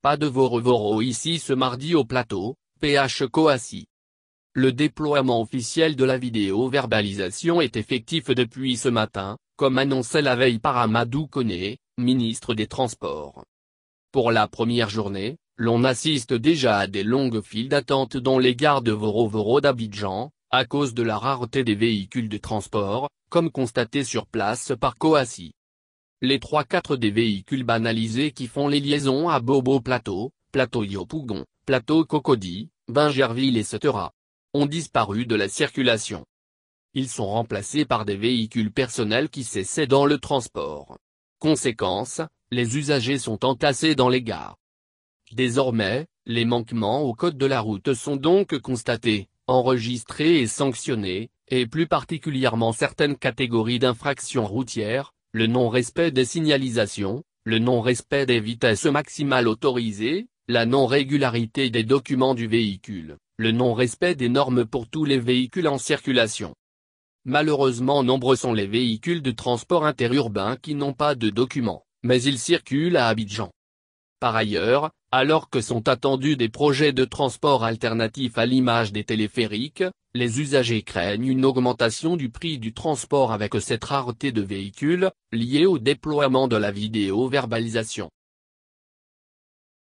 Pas de Vorovoro ici ce mardi au plateau, PH Coassi. Le déploiement officiel de la vidéo verbalisation est effectif depuis ce matin, comme annonçait la veille par Amadou Kone, ministre des Transports. Pour la première journée, l'on assiste déjà à des longues files d'attente dans les gares de Vorovoro d'Abidjan, à cause de la rareté des véhicules de transport, comme constaté sur place par Coassi les 3-4 des véhicules banalisés qui font les liaisons à Bobo Plateau, Plateau Yopougon, Plateau Cocody, et etc. ont disparu de la circulation. Ils sont remplacés par des véhicules personnels qui cessaient dans le transport. Conséquence, les usagers sont entassés dans les gares. Désormais, les manquements au code de la route sont donc constatés, enregistrés et sanctionnés, et plus particulièrement certaines catégories d'infractions routières, le non-respect des signalisations, le non-respect des vitesses maximales autorisées, la non-régularité des documents du véhicule, le non-respect des normes pour tous les véhicules en circulation. Malheureusement nombreux sont les véhicules de transport interurbain qui n'ont pas de documents, mais ils circulent à Abidjan. Par ailleurs, alors que sont attendus des projets de transport alternatifs à l'image des téléphériques, les usagers craignent une augmentation du prix du transport avec cette rareté de véhicules, liée au déploiement de la vidéo-verbalisation.